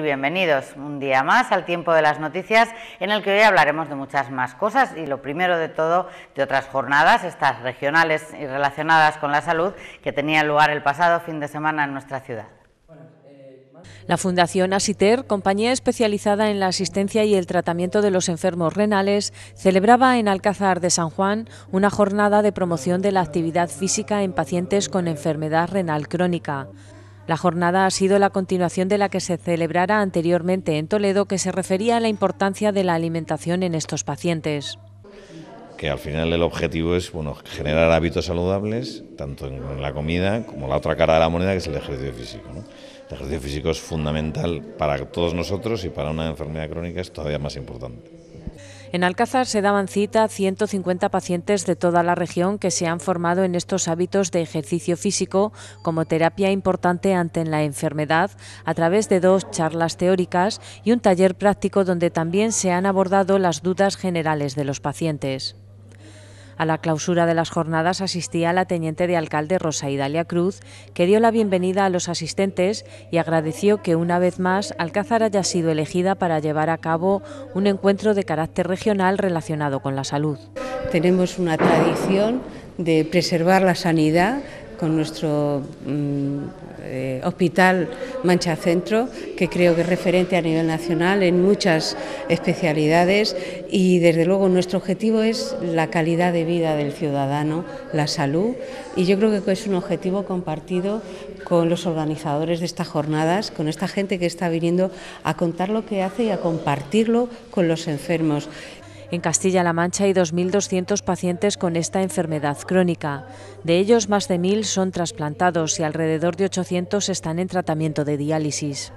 bienvenidos un día más al tiempo de las noticias en el que hoy hablaremos de muchas más cosas y lo primero de todo de otras jornadas, estas regionales y relacionadas con la salud que tenían lugar el pasado fin de semana en nuestra ciudad. La Fundación Asiter, compañía especializada en la asistencia y el tratamiento de los enfermos renales, celebraba en Alcázar de San Juan una jornada de promoción de la actividad física en pacientes con enfermedad renal crónica. La jornada ha sido la continuación de la que se celebrara anteriormente en Toledo, que se refería a la importancia de la alimentación en estos pacientes que al final el objetivo es bueno, generar hábitos saludables, tanto en la comida como la otra cara de la moneda, que es el ejercicio físico. El ejercicio físico es fundamental para todos nosotros y para una enfermedad crónica es todavía más importante. En Alcázar se daban cita a 150 pacientes de toda la región que se han formado en estos hábitos de ejercicio físico como terapia importante ante la enfermedad a través de dos charlas teóricas y un taller práctico donde también se han abordado las dudas generales de los pacientes. A la clausura de las jornadas asistía la teniente de alcalde Rosa Idalia Cruz, que dio la bienvenida a los asistentes y agradeció que una vez más Alcázar haya sido elegida para llevar a cabo un encuentro de carácter regional relacionado con la salud. Tenemos una tradición de preservar la sanidad con nuestro mm, eh, hospital Mancha Centro, que creo que es referente a nivel nacional en muchas especialidades y desde luego nuestro objetivo es la calidad de vida del ciudadano, la salud y yo creo que es un objetivo compartido con los organizadores de estas jornadas, con esta gente que está viniendo a contar lo que hace y a compartirlo con los enfermos. En Castilla-La Mancha hay 2.200 pacientes con esta enfermedad crónica. De ellos, más de 1.000 son trasplantados y alrededor de 800 están en tratamiento de diálisis.